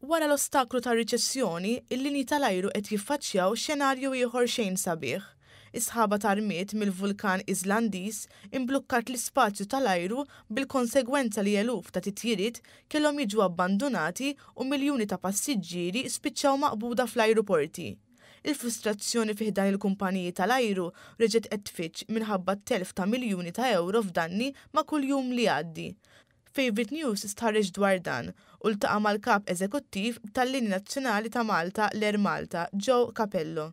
Wara l-ostaklu ta' riċessjoni, il-linji tal-ajru qed jiffaċċjaw xenarju ieħor xejn sabiħ. Isħaba tarmiet mill-vulkan Iżlandiż imblukkat l-ispazju tal-ajru bil-konsegwenza li eluf ta' titjiriet kellhom jiġu abbandonati u miljuni ta' passiġġieri spiċċaw maqbuda fl-ajruporti. Il-frustrazzjoni fih dan il-kumpaniji tal-ajru reġet qed tfittx minħabba telf ta' miljuni ta' euro f'danni ma' kuljum li għaddi. Favorite News istħarriġ dwar dan u l-taqa mal-kap eżekuttiv tal-Lini Nazzjonali ta' Malta l-Er Malta, Joe Capello.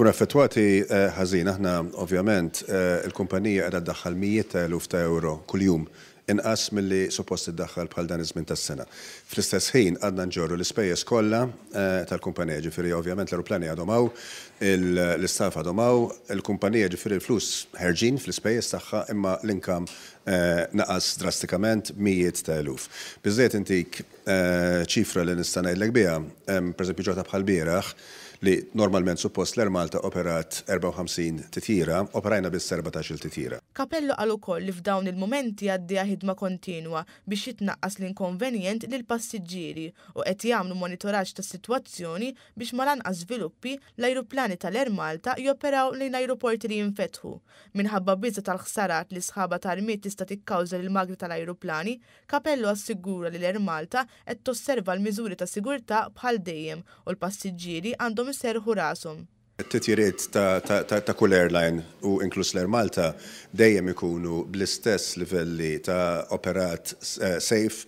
Kun effettwati eh, ħażin, aħna ovvjament eh, il-kumpanija edha ddaħħal mijiet eluf ta' kull kuljum inqas mill-li suppost iddaħħal bħal dan iż-żmien tas-sena. Fl-istess ħin għadna nġorru l-ispejjeż kollha eh, tal-kumpanija ġifieri ovvjament l-aeroplani għadhom hawn, l-istaff għadhom hawn, il-kumpanija ġifieri l-flus ħerġin fl-ispejjeż tagħha imma l-inkam eh, naqas drastikament mijiet ta' eluf. Biżżejjed intik eh, ċifra li nista' ngħidlek biha, pereżempju ġota bħal bieraħ, li normalment suppost l ermalta operat 54 titira, operajna bis-17 titira. Kapello għal ukoll li f'dawn il-momenti għaddi ħidma kontinwa biex jitnaqqas l-inkonvenjent lil passiġġieri u qed jagħmlu monitoraġġ tas-sitwazzjoni biex ma lanqas żviluppi l-ajruplani tal-Air Malta joperaw lejn ajruporti li jinfetħu. Minħabba biża tal-ħsarat li sħaba tal-miet tista' tikkawża lil magri tal-ajruplani, Kapello assigura li l-Air Malta qed tosserva l-miżuri ta' sigurtà bħal dejjem u l-passiġġieri għandhom iserħu rashom. Titjiriet ta' kull airline u inklus l air Malta dejjem ikunu bl-istess livelli ta' operat eh, safe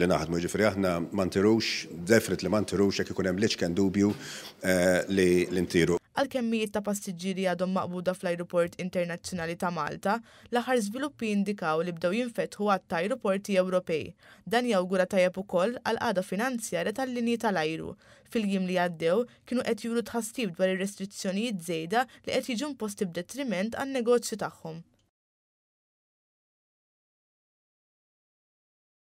li naħdmu ġifri aħna mantirux, defrit li mantirux jek ikun hemm liċ dubju eh, li l-intiru għal kemmijiet ta' passiġġieri għadhom maqbuda fl-Ajruport Internazzjonali ta' Malta, l-aħħar żviluppi indikaw li bdew jinfetħu għat ta' ajruporti Ewropej. Dan jawgura tajjeb ukoll għal għada finanzjarja tal-linji tal-ajru. Fil-jiem li għaddew kienu qed juru tħassib dwar ir-restrizzjonijiet żejda li qed jiġu imposti b'detriment għan-negozju tagħhom.